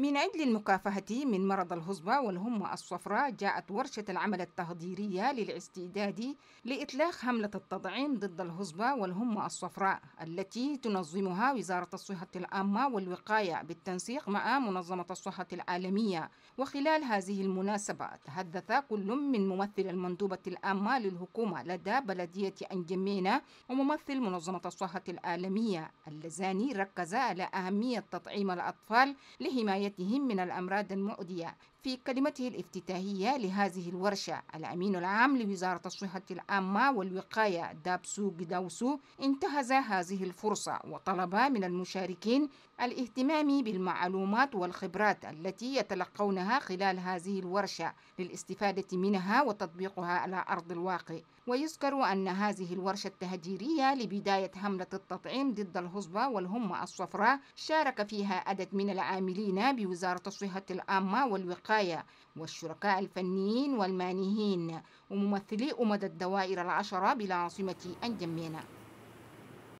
من أجل المكافحة من مرض الهصبة والهمة الصفراء جاءت ورشة العمل التحضيرية للاستعداد لإطلاق حملة التطعيم ضد الهصبة والهمة الصفراء التي تنظمها وزارة الصحة العامة والوقاية بالتنسيق مع منظمة الصحة العالمية وخلال هذه المناسبة تحدث كل من ممثل المندوبة العامة للحكومة لدى بلدية أنجمينا وممثل منظمة الصحة العالمية اللذان ركزا على أهمية تطعيم الأطفال لحماية حمايتهم من الأمراض المؤذية في كلمته الافتتاحية لهذه الورشة الأمين العام لوزارة الصحة العامة والوقاية دابسو جداوسو انتهز هذه الفرصة وطلب من المشاركين الاهتمام بالمعلومات والخبرات التي يتلقونها خلال هذه الورشة للاستفادة منها وتطبيقها على أرض الواقع ويذكر أن هذه الورشة التهجيرية لبداية حملة التطعيم ضد الهصبة والهمة الصفراء شارك فيها عدد من العاملين بوزارة الصحة العامة والوقاية الوقاية والشركاء الفنيين والمانهين وممثلي أمد الدوائر العشرة بالعاصمة أنجمينا